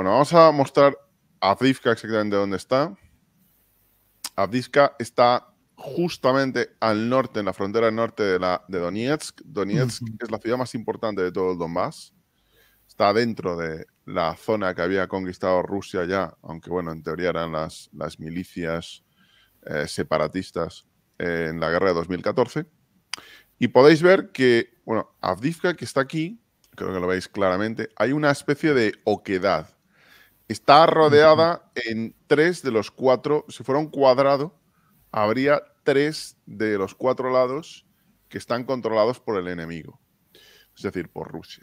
Bueno, vamos a mostrar a Avdivka exactamente dónde está. Avdivka está justamente al norte, en la frontera norte de, la, de Donetsk. Donetsk es la ciudad más importante de todo el Donbass. Está dentro de la zona que había conquistado Rusia ya, aunque bueno, en teoría eran las, las milicias eh, separatistas eh, en la guerra de 2014. Y podéis ver que, bueno, Avdivka, que está aquí, creo que lo veis claramente, hay una especie de oquedad. Está rodeada en tres de los cuatro, si fuera un cuadrado, habría tres de los cuatro lados que están controlados por el enemigo, es decir, por Rusia.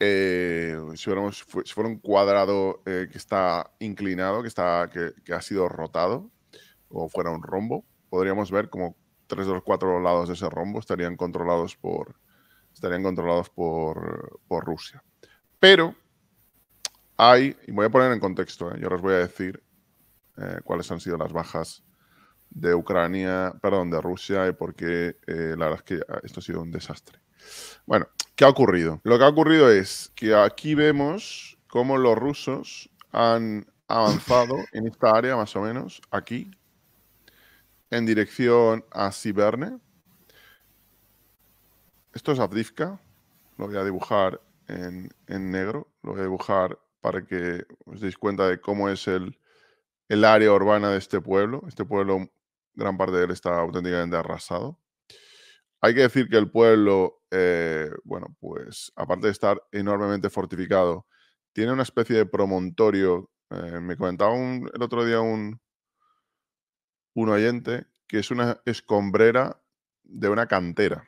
Eh, si, fuera un cuadrado eh, que está inclinado, que, está, que, ha sido rotado, o fuera un rombo, podríamos ver como tres de los cuatro lados de ese rombo estarían controlados por, estarían controlados por, por Rusia. Pero hay, y voy a poner en contexto, ¿eh? yo les voy a decir eh, cuáles han sido las bajas de Ucrania, perdón, de Rusia, y por qué eh, la verdad es que ah, esto ha sido un desastre. Bueno, ¿qué ha ocurrido? Lo que ha ocurrido es que aquí vemos cómo los rusos han avanzado en esta área, más o menos, aquí, en dirección a Siberne. Esto es Avdivka, lo voy a dibujar en, en negro, lo voy a dibujar para que os deis cuenta de cómo es el, área urbana de este pueblo. Este pueblo, gran parte de él está auténticamente arrasado. Hay que decir que el pueblo, eh, bueno, pues aparte de estar enormemente fortificado, tiene una especie de promontorio. Eh, me comentaba un, el otro día un, un oyente que es una escombrera de una cantera.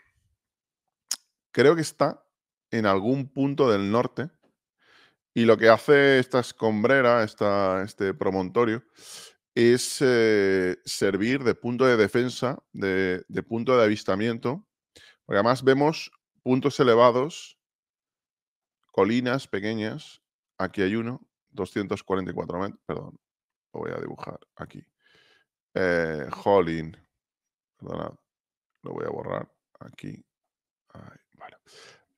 Creo que está en algún punto del norte y lo que hace esta escombrera, esta, este promontorio, es eh, servir de punto de defensa, de, punto de avistamiento, porque además vemos puntos elevados, colinas pequeñas, aquí hay uno, 244 metros, perdón, lo voy a dibujar aquí. Eh, lo voy a borrar aquí.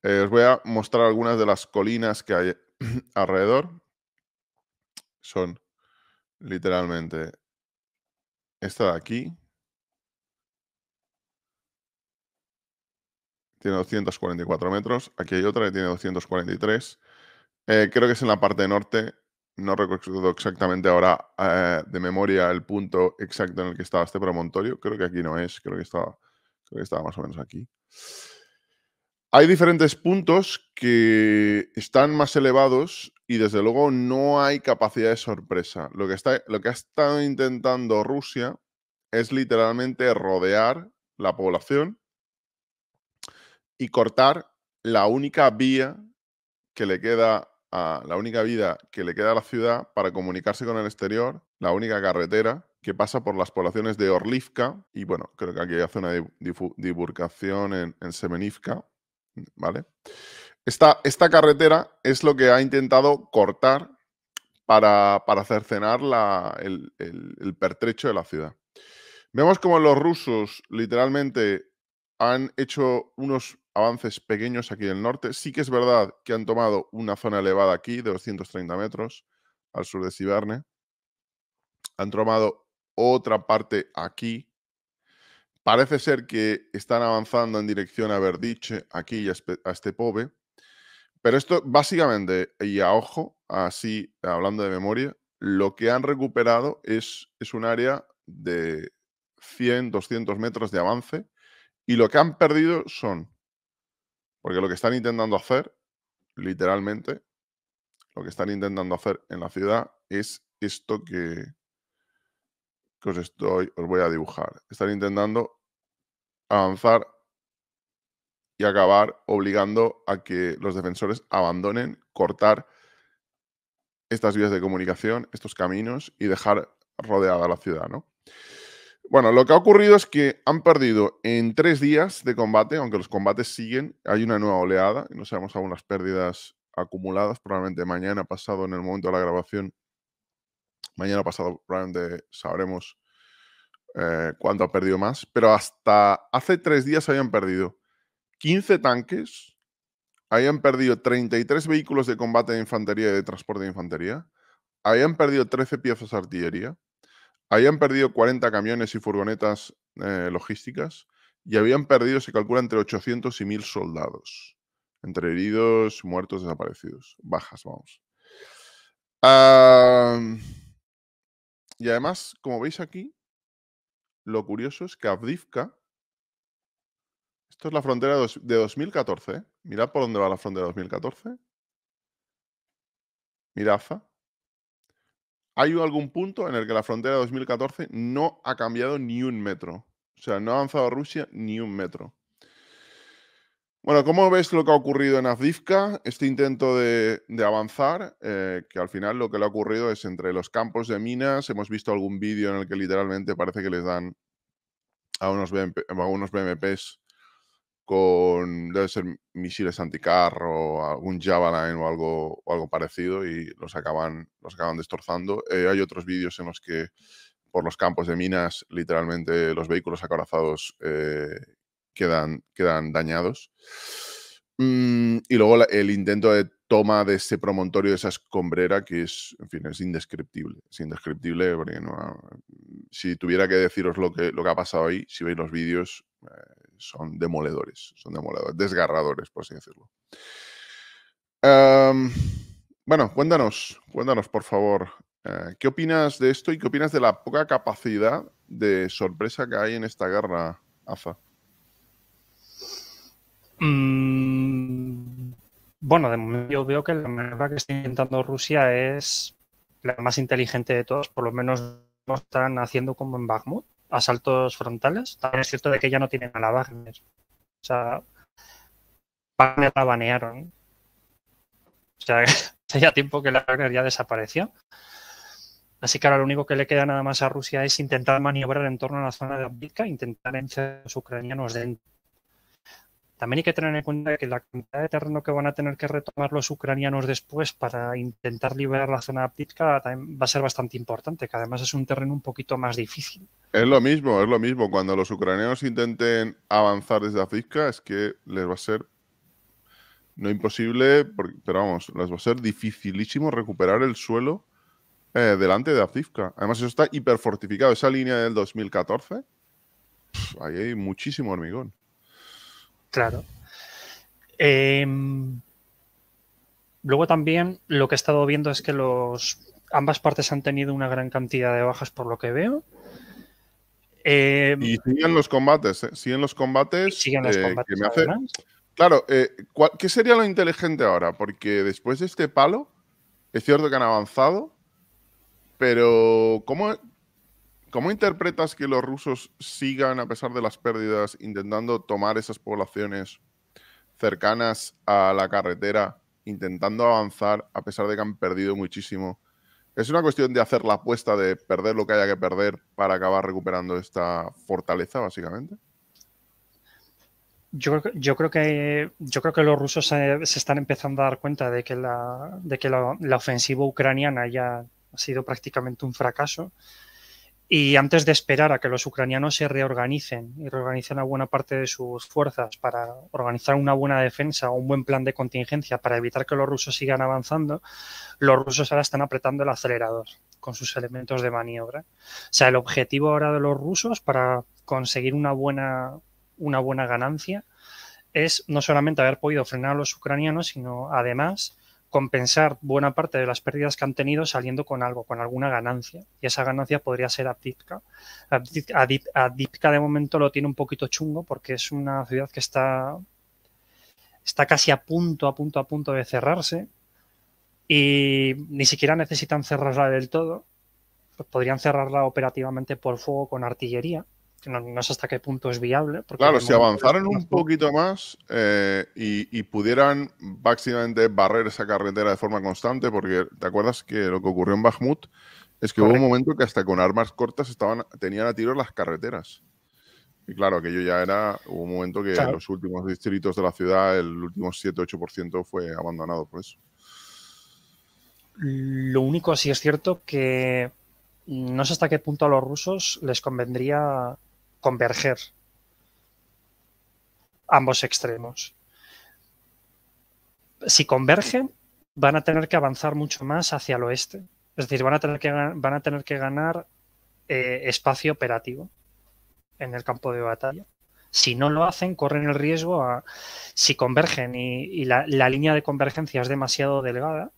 Eh, os voy a mostrar algunas de las colinas que hay alrededor son literalmente esta de aquí. Tiene 244 metros. Aquí hay otra que tiene 243. Eh, creo que es en la parte norte. No recuerdo exactamente ahora eh, de memoria el punto exacto en el que estaba este promontorio. Creo que aquí no es. Creo que estaba, creo que estaba más o menos aquí. Hay diferentes puntos que están más elevados y desde luego no hay capacidad de sorpresa. Lo que, está, lo que ha estado intentando Rusia es literalmente rodear la población y cortar la única vía que le queda a la única vida que le queda a la ciudad para comunicarse con el exterior, la única carretera que pasa por las poblaciones de Orlivka y bueno, creo que aquí hace una divulgación en, en Semenivka, ¿Vale? Esta, esta carretera es lo que ha intentado cortar para, para cercenar el, pertrecho de la ciudad. Vemos como los rusos literalmente han hecho unos avances pequeños aquí del norte. Sí que es verdad que han tomado una zona elevada aquí de 230 metros al sur de Siberne. Han tomado otra parte aquí Parece ser que están avanzando en dirección a Verdiche, aquí y a este Estepove. Pero esto básicamente, y a ojo, así hablando de memoria, lo que han recuperado es, es un área de 100, 200 metros de avance y lo que han perdido son, porque lo que están intentando hacer, literalmente, lo que están intentando hacer en la ciudad es esto que, que os, estoy, os voy a dibujar. Están intentando avanzar y acabar obligando a que los defensores abandonen, cortar estas vías de comunicación, estos caminos y dejar rodeada la ciudad, ¿no? Bueno, lo que ha ocurrido es que han perdido en tres días de combate, aunque los combates siguen, hay una nueva oleada, no sabemos aún las pérdidas acumuladas, probablemente mañana pasado en el momento de la grabación Mañana pasado probablemente sabremos eh, cuánto ha perdido más. Pero hasta hace tres días habían perdido 15 tanques, habían perdido 33 vehículos de combate de infantería y de transporte de infantería, habían perdido 13 piezas de artillería, habían perdido 40 camiones y furgonetas eh, logísticas y habían perdido, se calcula, entre 800 y 1000 soldados, entre heridos, muertos, desaparecidos, bajas, vamos. Y además, como veis aquí, lo curioso es que Avdivka, esto es la frontera de 2014, ¿eh? mirad por dónde va la frontera de 2014, Mirafa, hay algún punto en el que la frontera de 2014 no ha cambiado ni un metro. O sea, no ha avanzado Rusia ni un metro. Bueno, ¿cómo ves lo que ha ocurrido en Azdivka, Este intento de, avanzar, eh, que al final lo que le ha ocurrido es entre los campos de minas, hemos visto algún vídeo en el que literalmente parece que les dan a unos, BMP, BMPs con, debe ser misiles anticarro, algún Javelin o algo, o algo parecido y los acaban, los acaban destrozando. Eh, hay otros vídeos en los que por los campos de minas, literalmente los vehículos acorazados eh, quedan, quedan dañados. Mm, y luego el intento de toma de ese promontorio, de esa escombrera, que es, en fin, es indescriptible. Es indescriptible porque no, mm, si tuviera que deciros lo que, lo que ha pasado ahí, si veis los vídeos, eh, son demoledores, son demoledores, desgarradores, por así decirlo. bueno, cuéntanos, cuéntanos, por favor, eh, ¿qué opinas de esto y qué opinas de la poca capacidad de sorpresa que hay en esta guerra, aza Mm, bueno, de momento yo veo que la manera que está intentando Rusia es la más inteligente de todos, por lo menos no están haciendo como en Bakhmut, asaltos frontales. También es cierto de que ya no tienen a la Wagner. O sea, Wagner la banearon. O sea, ya tiempo que la Wagner ya desapareció. Así que ahora lo único que le queda nada más a Rusia es intentar maniobrar en torno a la zona de Abditka, intentar encerrar a los ucranianos dentro. También hay que tener en cuenta que la cantidad de terreno que van a tener que retomar los ucranianos después para intentar liberar la zona de también va a ser bastante importante, que además es un terreno un poquito más difícil. Es lo mismo, es lo mismo. Cuando los ucranianos intenten avanzar desde Pitka es que les va a ser no imposible, pero vamos, les va a ser dificilísimo recuperar el suelo eh, delante de Avdivka. Además, eso está hiperfortificado. Esa línea del 2014, ahí hay muchísimo hormigón. Claro. Em, luego también lo que he estado viendo es que los ambas partes han tenido una gran cantidad de bajas por lo que veo. Em, y siguen los combates, ¿eh? siguen los combates. Siguen los combates. Eh, que me Claro, eh, ¿qué sería lo inteligente ahora? Porque después de este palo, es cierto que han avanzado, pero ¿cómo, ¿Cómo interpretas que los rusos sigan, a pesar de las pérdidas, intentando tomar esas poblaciones cercanas a la carretera, intentando avanzar, a pesar de que han perdido muchísimo? ¿Es una cuestión de hacer la apuesta de perder lo que haya que perder para acabar recuperando esta fortaleza, básicamente? Yo, creo que los rusos se, están empezando a dar cuenta de que la ofensiva ucraniana ya ha sido prácticamente un fracaso y antes de esperar a que los ucranianos se reorganicen y reorganicen a buena parte de sus fuerzas para organizar una buena defensa o un buen plan de contingencia para evitar que los rusos sigan avanzando, los rusos ahora están apretando el acelerador con sus elementos de maniobra. O sea, el objetivo ahora de los rusos para conseguir una buena, una buena ganancia es no solamente haber podido frenar a los ucranianos, sino además compensar buena parte de las pérdidas que han tenido saliendo con algo, con alguna ganancia. Y esa ganancia podría ser Adipka. Adipka de momento lo tiene un poquito chungo porque es una ciudad que está, está casi a punto, a punto, a punto de cerrarse. Y ni siquiera necesitan cerrarla del todo. podrían cerrarla operativamente por fuego con artillería no, sé hasta qué punto es viable. claro, si avanzaran un poquito más eh, y, pudieran básicamente barrer esa carretera de forma constante, porque te acuerdas que lo que ocurrió en Bakhmut es que hubo un momento que hasta con armas cortas estaban, tenían a tiro las carreteras. Y claro, aquello ya era, hubo un momento que en los últimos distritos de la ciudad, el último 7-8% fue abandonado por eso. Lo único así es cierto que no sé hasta qué punto a los rusos les convendría converger ambos extremos. Si convergen, van a tener que avanzar mucho más hacia el oeste. Es decir, van a tener que, van a tener que ganar eh, espacio operativo en el campo de batalla. Si no lo hacen, corren el riesgo a, si convergen y, la, la, línea de convergencia es demasiado delgada,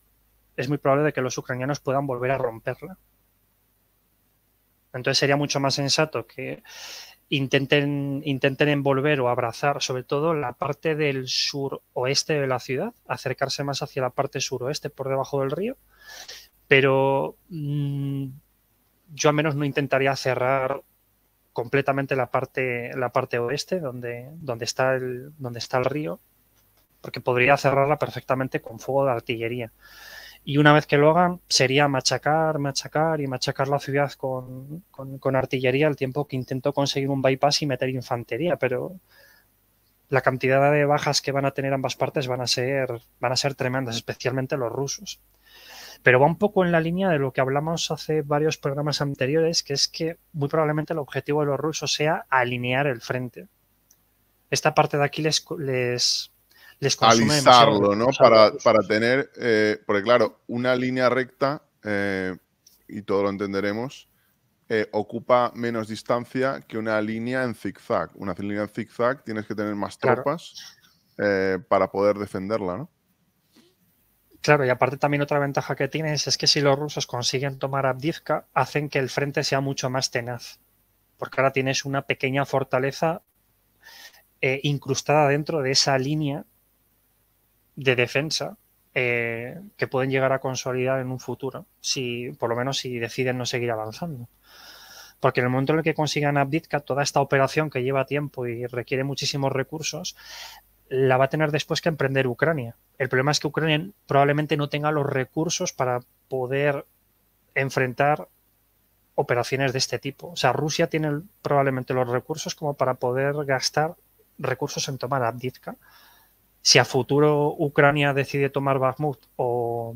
es muy probable de que los ucranianos puedan volver a romperla. Entonces sería mucho más sensato que intenten, envolver o abrazar sobre todo la parte del suroeste de la ciudad, acercarse más hacia la parte suroeste por debajo del río, pero mm, yo al menos no intentaría cerrar completamente la parte, la parte oeste donde, donde, está el, donde está el río, porque podría cerrarla perfectamente con fuego de artillería. Y una vez que lo hagan, sería machacar, machacar y machacar la ciudad con, artillería al tiempo que intento conseguir un bypass y meter infantería, pero la cantidad de bajas que van a tener ambas partes van a ser, van a ser tremendas, especialmente los rusos. Pero va un poco en la línea de lo que hablamos hace varios programas anteriores, que es que muy probablemente el objetivo de los rusos sea alinear el frente. Esta parte de aquí les, les les ¿no? Para, tener, eh, porque claro, una línea recta, eh, y todo lo entenderemos, eh, ocupa menos distancia que una línea en zigzag. Una línea en zigzag tienes que tener más tropas para poder defenderla, ¿no? Claro, y aparte también otra ventaja que tienes es que si los rusos consiguen tomar Abdivka, hacen que el frente sea mucho más tenaz. Porque ahora tienes una pequeña fortaleza incrustada dentro de esa línea de defensa eh, que pueden llegar a consolidar en un futuro, si por lo menos si deciden no seguir avanzando. Porque en el momento en el que consigan Abditka, toda esta operación que lleva tiempo y requiere muchísimos recursos, la va a tener después que emprender Ucrania. El problema es que Ucrania probablemente no tenga los recursos para poder enfrentar operaciones de este tipo. O sea, Rusia tiene probablemente los recursos como para poder gastar recursos en tomar Abditka, si a futuro Ucrania decide tomar Bakhmut o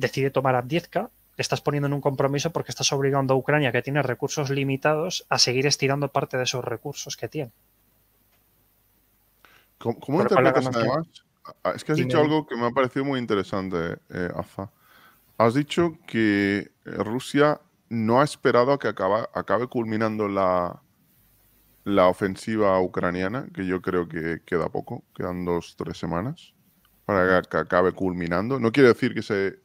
decide tomar Avdiivka, estás poniendo en un compromiso porque estás obligando a Ucrania, que tiene recursos limitados, a seguir estirando parte de esos recursos que tiene. ¿Cómo, interpretas además? Ah, es que has dicho algo que me ha parecido muy interesante, eh, Afa. Has dicho que Rusia no ha esperado a que acabe culminando la, la ofensiva ucraniana, que yo creo que queda poco, quedan dos, tres semanas para que acabe culminando. No quiere decir que se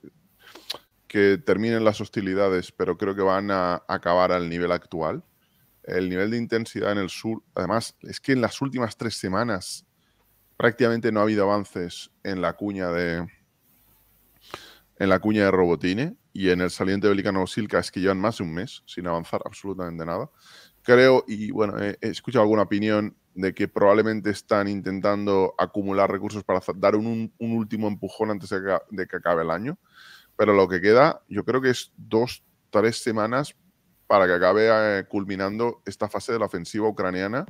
que terminen las hostilidades, pero creo que van a acabar al nivel actual. El nivel de intensidad en el sur, además, es que en las últimas tres semanas prácticamente no ha habido avances en la cuña de en la cuña de Robotine y en el saliente de Belicano es que llevan más de un mes sin avanzar absolutamente nada creo, y bueno, he escuchado alguna opinión de que probablemente están intentando acumular recursos para dar un, último empujón antes de que, acabe el año. Pero lo que queda, yo creo que es dos, tres semanas para que acabe eh, culminando esta fase de la ofensiva ucraniana.